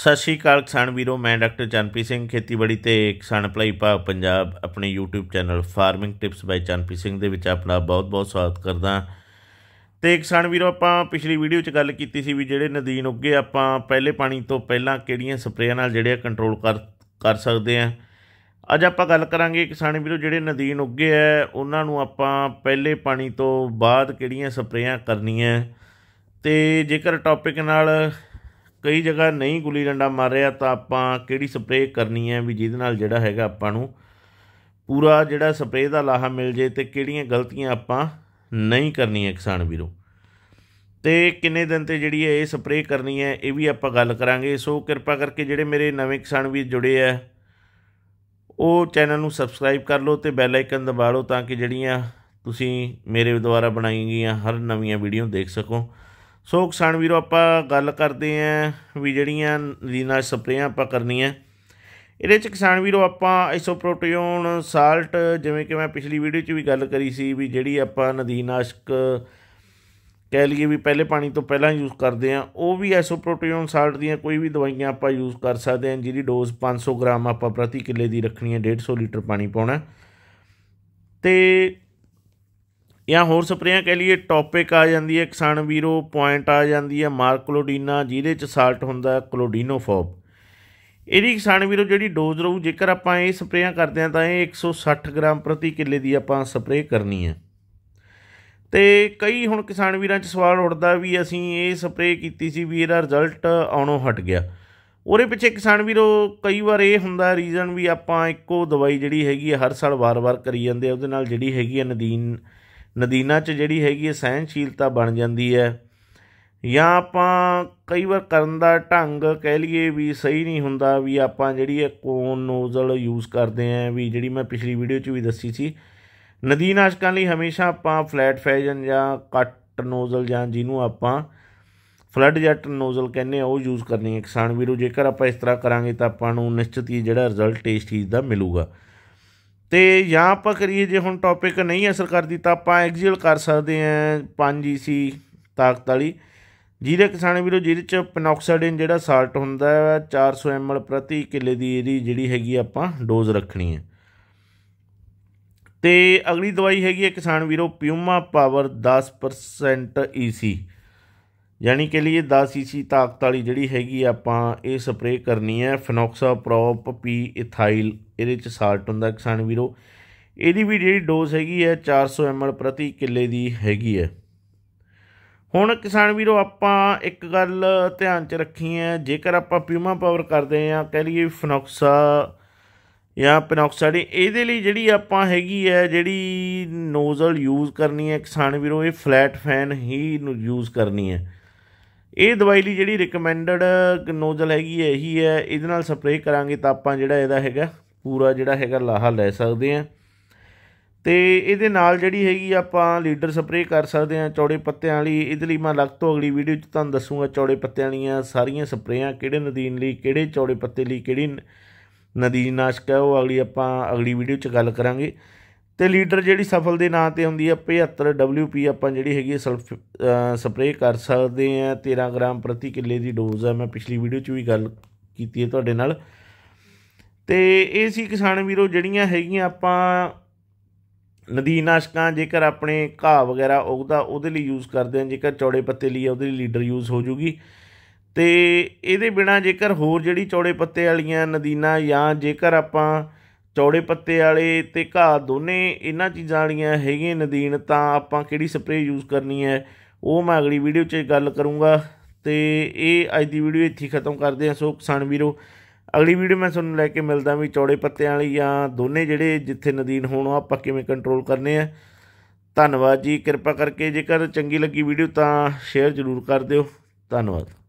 ਸਤਿ ਸ਼੍ਰੀ ਅਕਾਲ ਕਿਸਾਨ ਵੀਰੋ ਮੈਂ ਡਾਕਟਰ ਚਨਪੀ ਸਿੰਘ ਖੇਤੀਬਾੜੀ ਤੇ ਕਿਸਾਨ ਭਲਾਈ ਭਾਗ ਪੰਜਾਬ ਆਪਣੇ YouTube channel farming tips by ਚਨਪੀ ਸਿੰਘ ਦੇ ਵਿੱਚ ਆਪਣਾ ਬਹੁਤ-ਬਹੁਤ ਸਵਾਗਤ ਕਰਦਾ ਤੇ ਕਿਸਾਨ ਵੀਰੋ ਆਪਾਂ ਪਿਛਲੀ ਵੀਡੀਓ 'ਚ ਗੱਲ ਕੀਤੀ ਸੀ ਵੀ ਜਿਹੜੇ ਨਦੀਨ ਉੱਗੇ ਆਪਾਂ ਪਹਿਲੇ ਪਾਣੀ ਤੋਂ ਪਹਿਲਾਂ ਕਿਹੜੀਆਂ ਸਪਰੇਆਂ ਨਾਲ ਜਿਹੜੇ ਕੰਟਰੋਲ ਕਰ ਕਰ ਸਕਦੇ ਆ ਅੱਜ ਆਪਾਂ ਗੱਲ ਕਰਾਂਗੇ ਕਿਸਾਨ ਵੀਰੋ ਜਿਹੜੇ ਨਦੀਨ ਉੱਗੇ ਆ ਉਹਨਾਂ ਨੂੰ ਆਪਾਂ ਪਹਿਲੇ ਪਾਣੀ ਤੋਂ ਬਾਅਦ ਕਿਹੜੀਆਂ ਸਪਰੇਆਂ ਕਰਨੀਆਂ ਤੇ ਜੇਕਰ ਟੌਪਿਕ ਨਾਲ ਕਈ ਜਗ੍ਹਾ ਨਹੀਂ ਗੁੱਲੀ ਡੰਡਾ ਮਾਰ ਰਿਹਾ ਤਾਂ ਆਪਾਂ ਕਿਹੜੀ ਸਪਰੇਅ ਕਰਨੀ ਹੈ ਵੀ ਜਿਹਦੇ ਨਾਲ ਜਿਹੜਾ ਹੈਗਾ ਆਪਾਂ ਨੂੰ ਪੂਰਾ ਜਿਹੜਾ ਸਪਰੇਅ ਦਾ ਲਾਹਾ ਮਿਲ ਜੇ ਤੇ ਕਿਹੜੀਆਂ ਗਲਤੀਆਂ ਆਪਾਂ ਨਹੀਂ ਕਰਨੀਆਂ ਕਿਸਾਨ ਵੀਰੋ ਤੇ ਕਿੰਨੇ ਦਿਨ ਤੇ ਜਿਹੜੀ ਹੈ ਇਹ ਸਪਰੇਅ ਕਰਨੀ ਹੈ ਇਹ ਵੀ ਆਪਾਂ ਗੱਲ ਕਰਾਂਗੇ ਸੋ ਕਿਰਪਾ ਕਰਕੇ ਜਿਹੜੇ ਮੇਰੇ ਨਵੇਂ ਕਿਸਾਨ ਵੀਰ ਜੁੜੇ ਆ ਉਹ ਚੈਨਲ ਨੂੰ ਸਬਸਕ੍ਰਾਈਬ ਕਰ ਲਓ ਤੇ ਬੈਲ ਆਈਕਨ ਦਬਾ ਲਓ ਤਾਂ ਕਿ ਜਿਹੜੀਆਂ ਤੁਸੀਂ ਮੇਰੇ ਦੁਆਰਾ ਬਣਾਈਆਂ ਗਈਆਂ ਹਰ ਨਵੀਆਂ ਵੀਡੀਓ ਦੇਖ ਸਕੋ ਸੋ ਕਿਸਾਨ ਵੀਰੋ ਆਪਾਂ ਗੱਲ ਕਰਦੇ ਆਂ ਵੀ ਜਿਹੜੀਆਂ ਲੀਨਾਜ ਸਪਰੇਆਂ ਆਪਾਂ ਕਰਨੀਆਂ ਇਹਦੇ ਚ ਕਿਸਾਨ ਵੀਰੋ ਆਪਾਂ ਆਈਸੋਪ੍ਰੋਟੀਓਨ ਸਾਲਟ ਜਿਵੇਂ ਕਿ ਮੈਂ ਪਿਛਲੀ ਵੀਡੀਓ 'ਚ ਵੀ ਗੱਲ ਕਰੀ ਸੀ ਵੀ ਜਿਹੜੀ ਆਪਾਂ ਨਦੀਨਾਸ਼ਕ ਕਹਿ ਲਈਏ ਵੀ ਪਹਿਲੇ ਪਾਣੀ ਤੋਂ ਪਹਿਲਾਂ ਯੂਜ਼ ਕਰਦੇ ਆਂ ਉਹ ਵੀ ਆਈਸੋਪ੍ਰੋਟੀਓਨ ਸਾਲਟ ਦੀਆਂ ਕੋਈ ਵੀ ਦਵਾਈਆਂ ਆਪਾਂ ਯੂਜ਼ ਕਰ ਸਕਦੇ ਆਂ ਜਿਹਦੀ ਡੋਜ਼ 500 ਗ੍ਰਾਮ ਆਪਾਂ ਪ੍ਰਤੀ ਕਿੱਲੇ ਦੀ ਰੱਖਣੀ ਹੈ 150 ਲੀਟਰ ਪਾਣੀ ਪਾਉਣਾ ਤੇ ਜਾਂ ਹੋਰ ਸਪਰੇਆਂ ਕਹਿ ਲਈਏ ਟੌਪਿਕ ਆ ਜਾਂਦੀ ਹੈ ਕਿਸਾਨ ਵੀਰੋ ਪੁਆਇੰਟ ਆ ਜਾਂਦੀ ਹੈ ਮਾਰਕਲੋਡੀਨਾ ਜਿਹਦੇ ਚ ਸਾਲਟ ਹੁੰਦਾ ਹੈ ਕਲੋਡੀਨੋਫੋਬ ਇਹਦੀ ਕਿਸਾਨ ਵੀਰੋ ਜਿਹੜੀ ਡੋਜ਼ ਰਹੂ ਜੇਕਰ ਆਪਾਂ ਇਹ ਸਪਰੇਆਂ ਕਰਦੇ ਆ ਤਾਂ ਇਹ 160 ਗ੍ਰਾਮ ਪ੍ਰਤੀ ਕਿੱਲੇ ਦੀ ਆਪਾਂ ਸਪਰੇਅ ਕਰਨੀ ਹੈ ਤੇ ਕਈ ਹੁਣ ਕਿਸਾਨ ਵੀਰਾਂ 'ਚ ਸਵਾਲ ਉੱਠਦਾ ਵੀ ਅਸੀਂ ਇਹ ਸਪਰੇਅ ਕੀਤੀ ਸੀ ਵੀ ਇਹਦਾ ਰਿਜ਼ਲਟ ਆਉਣੋਂ ਹਟ ਗਿਆ ਉਹਦੇ ਪਿੱਛੇ ਕਿਸਾਨ ਵੀਰੋ ਕਈ ਵਾਰ ਇਹ ਹੁੰਦਾ ਰੀਜ਼ਨ ਵੀ ਆਪਾਂ ਇੱਕੋ ਦਵਾਈ ਜਿਹੜੀ ਹੈਗੀ ਹਰ ਸਾਲ ਵਾਰ-ਵਾਰ ਕਰੀ ਜਾਂਦੇ ਆ ਉਹਦੇ ਨਾਲ ਜਿਹੜੀ ਹੈਗੀ ਹੈ ਨਦੀਨ ਨਦੀਨਾ 'ਚ ਜਿਹੜੀ ਹੈਗੀ ਹੈ ਸਹਿਨਸ਼ੀਲਤਾ ਬਣ ਜਾਂਦੀ ਹੈ ਜਾਂ ਆਪਾਂ ਕਈ ਵਾਰ ਕਰਨ ਦਾ ਢੰਗ ਕਹਿ ਲਈਏ ਵੀ ਸਹੀ ਨਹੀਂ ਹੁੰਦਾ ਵੀ ਆਪਾਂ ਜਿਹੜੀ ਹੈ ਕੋਨ ਨੋਜ਼ਲ ਯੂਜ਼ ਕਰਦੇ ਆਂ ਵੀ ਜਿਹੜੀ ਮੈਂ ਪਿਛਲੀ ਵੀਡੀਓ 'ਚ ਵੀ ਦੱਸੀ ਸੀ ਨਦੀਨਾਸ਼ਕਾਂ ਲਈ ਹਮੇਸ਼ਾ ਆਪਾਂ ਫਲੈਟ ਫੈਜਨ ਜਾਂ ਕੱਟ ਨੋਜ਼ਲ ਜਾਂ ਜਿਹਨੂੰ ਆਪਾਂ ਫਲੱਡ ਜੈਟ ਨੋਜ਼ਲ ਕਹਿੰਦੇ ਆ ਉਹ ਯੂਜ਼ ਕਰਨੀ ਹੈ ਕਿਸਾਨ ਵੀਰੋ ਜੇਕਰ ਆਪਾਂ ਇਸ ਤਰ੍ਹਾਂ ਕਰਾਂਗੇ ਤਾਂ ਆਪਾਂ ਨੂੰ ਨਿਸ਼ਚਿਤ ਹੀ ਜਿਹੜਾ ਰਿਜ਼ਲਟ ਇਸ ਚੀਜ਼ ਦਾ ਮਿਲੂਗਾ ਤੇ ਜਾਂ ਆਪਾਂ ਕਰੀਏ ਜੇ ਹੁਣ ਟੌਪਿਕ ਨਹੀਂ ਅਸਰ ਕਰਦੀ ਤਾਂ ਆਪਾਂ ਐਗਜ਼ੀਲ ਕਰ ਸਕਦੇ ਆਂ 5 ਈਸੀ ਤਾਕਤ ਵਾਲੀ ਜਿਹਦੇ ਕਿਸਾਨੇ ਵੀਰੋ ਜਿਹਦੇ ਚ ਪੈਨੋਕਸਾਈਡਿਨ ਜਿਹੜਾ ਸਾਲਟ ਹੁੰਦਾ ਹੈ 400 ml ਪ੍ਰਤੀ ਕਿੱਲੇ ਦੀ ਇਹਦੀ ਜਿਹੜੀ ਹੈਗੀ ਆਪਾਂ ਡੋਜ਼ ਰੱਖਣੀ ਹੈ ਤੇ ਅਗਲੀ ਦਵਾਈ ਹੈਗੀ ਹੈ ਕਿਸਾਨ ਵੀਰੋ ਪਿਊਮਾ ਪਾਵਰ 10% ਈਸੀ ਯਾਨੀ ਕਿ ਲਈ 10 ਸੀਸੀ ਤਾਕਤ ਵਾਲੀ ਜਿਹੜੀ ਹੈਗੀ ਆਪਾਂ ਇਹ ਸਪਰੇਅ ਕਰਨੀ ਹੈ ਫਨੋਕਸਾ ਪ੍ਰੋਪ ਪੀ ਇਥਾਈਲ ਇਹਦੇ ਚ ਸਾਲਟ ਹੁੰਦਾ ਕਿਸਾਨ ਵੀਰੋ ਇਹਦੀ ਵੀ ਜਿਹੜੀ ਡੋਜ਼ ਹੈਗੀ ਹੈ 400 ml ਪ੍ਰਤੀ ਕਿੱਲੇ ਦੀ ਹੈਗੀ ਹੈ ਹੁਣ ਕਿਸਾਨ ਵੀਰੋ ਆਪਾਂ ਇੱਕ ਗੱਲ ਧਿਆਨ ਚ ਰੱਖੀ ਹੈ ਜੇਕਰ ਆਪਾਂ ਪਿਊਮਾ ਪਾਵਰ ਕਰਦੇ ਆ ਕਹ ਲਈਏ ਫਨੋਕਸਾ ਜਾਂ ਪਿਨੋਕਸਾਈਡ ਇਹਦੇ ਲਈ ਜਿਹੜੀ ਆਪਾਂ ਹੈਗੀ ਹੈ ਜਿਹੜੀ ਨੋਜ਼ਲ ਯੂਜ਼ ਕਰਨੀ ਹੈ ਕਿਸਾਨ ਵੀਰੋ ਇਹ ਫਲੈਟ ਫੈਨ ਹੀ ਨੂੰ ਯੂਜ਼ ਕਰਨੀ ਹੈ ਇਹ ਦਵਾਈ ਲਈ ਜਿਹੜੀ ਰეკਮੈਂਡਡ ਨੋਜ਼ਲ ਹੈਗੀ ਹੈ ਇਹੀ ਹੈ ਇਹਦੇ ਨਾਲ ਸਪਰੇਅ ਕਰਾਂਗੇ ਤਾਂ ਆਪਾਂ ਜਿਹੜਾ ਇਹਦਾ ਹੈਗਾ ਪੂਰਾ ਜਿਹੜਾ ਹੈਗਾ ਲਾਹਾ ਲੈ ਸਕਦੇ ਆ ਤੇ ਇਹਦੇ ਨਾਲ ਜਿਹੜੀ ਹੈਗੀ ਆਪਾਂ ਲੀਡਰ ਸਪਰੇਅ ਕਰ ਸਕਦੇ ਆ ਚੌੜੇ ਪੱਤਿਆਂ ਵਾਲੀ ਇਹਦੇ ਲਈ ਮੈਂ ਲਗ ਤੋਂ ਅਗਲੀ ਵੀਡੀਓ 'ਚ ਤੁਹਾਨੂੰ ਦੱਸੂਗਾ ਚੌੜੇ ਪੱਤਿਆਂ ਵਾਲੀਆਂ ਸਾਰੀਆਂ ਸਪਰੇਆਂ ਕਿਹੜੇ ਨਦੀਨ ਲਈ ਕਿਹੜੇ ਚੌੜੇ ਪੱਤੇ ਲਈ ਕਿਹੜੀ ਨਦੀਨ ਨਾਸ਼ਕ ਹੈ ਉਹ ਅਗਲੀ ਆਪਾਂ ਅਗਲੀ ਵੀਡੀਓ 'ਚ ਗੱਲ ਕਰਾਂਗੇ ਤੇ ਲੀਡਰ ਜਿਹੜੀ ਸਫਲ ਦੇ ਨਾਂ ਤੇ ਹੁੰਦੀ ਆ 75 WP ਆਪਾਂ ਜਿਹੜੀ ਹੈਗੀ ਸਲਫ ਸਪਰੇਅ ਕਰ ਸਕਦੇ ਆ 13 ਗ੍ਰਾਮ ਪ੍ਰਤੀ ਕਿੱਲੇ ਦੀ ਡੋਜ਼ ਆ ਮੈਂ ਪਿਛਲੀ ਵੀਡੀਓ 'ਚ ਵੀ ਗੱਲ ਕੀਤੀ ਹੈ ਤੁਹਾਡੇ ਨਾਲ ਤੇ ਇਹ ਸੀ ਕਿਸਾਨ ਵੀਰੋ ਜਿਹੜੀਆਂ ਹੈਗੀਆਂ ਆਪਾਂ ਨਦੀਨਾਸ਼ਕਾਂ ਜੇਕਰ ਆਪਣੇ ਘਾਹ ਵਗੈਰਾ ਉਗਦਾ ਉਹਦੇ ਲਈ ਯੂਜ਼ ਕਰਦੇ ਆ ਜੇਕਰ ਚੌੜੇ ਪੱਤੇ ਲਈ ਉਹਦੇ ਲਈ ਲੀਡਰ ਯੂਜ਼ ਹੋ ਜੂਗੀ ਤੇ ਇਹਦੇ ਬਿਨਾ ਜੇਕਰ ਹੋਰ ਜਿਹੜੀ ਚੌੜੇ ਪੱਤੇ ਵਾਲੀਆਂ ਨਦੀਨਾ ਜਾਂ ਜੇਕਰ ਆਪਾਂ ਚੌੜੇ ਪੱਤੇ ਵਾਲੇ ਤੇ ਘਾਹ ਦੋਨੇ ਇਹਨਾਂ ਚੀਜ਼ਾਂ ਵਾਲੀਆਂ ਹੈਗੀਆਂ ਨਦੀਨ ਤਾਂ ਆਪਾਂ ਕਿਹੜੀ ਸਪਰੇਅ ਯੂਜ਼ ਕਰਨੀ ਹੈ ਉਹ ਮੈਂ ਅਗਲੀ ਵੀਡੀਓ 'ਚ ਗੱਲ ਕਰੂੰਗਾ ਤੇ ਇਹ ਅੱਜ ਦੀ ਵੀਡੀਓ ਇੱਥੇ ਖਤਮ ਕਰਦੇ ਹਾਂ ਸੋ ਕਿਸਾਨ ਵੀਰੋ ਅਗਲੀ ਵੀਡੀਓ ਮੈਂ ਤੁਹਾਨੂੰ ਲੈ ਕੇ ਮਿਲਦਾ ਵੀ ਚੌੜੇ ਪੱਤੇ ਵਾਲੀ ਜਾਂ ਦੋਨੇ ਜਿਹੜੇ ਜਿੱਥੇ ਨਦੀਨ ਹੋਣ ਉਹ ਆਪਾਂ ਕਿਵੇਂ ਕੰਟਰੋਲ ਕਰਨੇ ਆ ਧੰਨਵਾਦ ਜੀ ਕਿਰਪਾ ਕਰਕੇ ਜੇਕਰ ਚੰਗੀ ਲੱਗੀ ਵੀਡੀਓ ਤਾਂ ਸ਼ੇਅਰ ਜ਼ਰੂਰ ਕਰ ਦਿਓ ਧੰਨਵਾਦ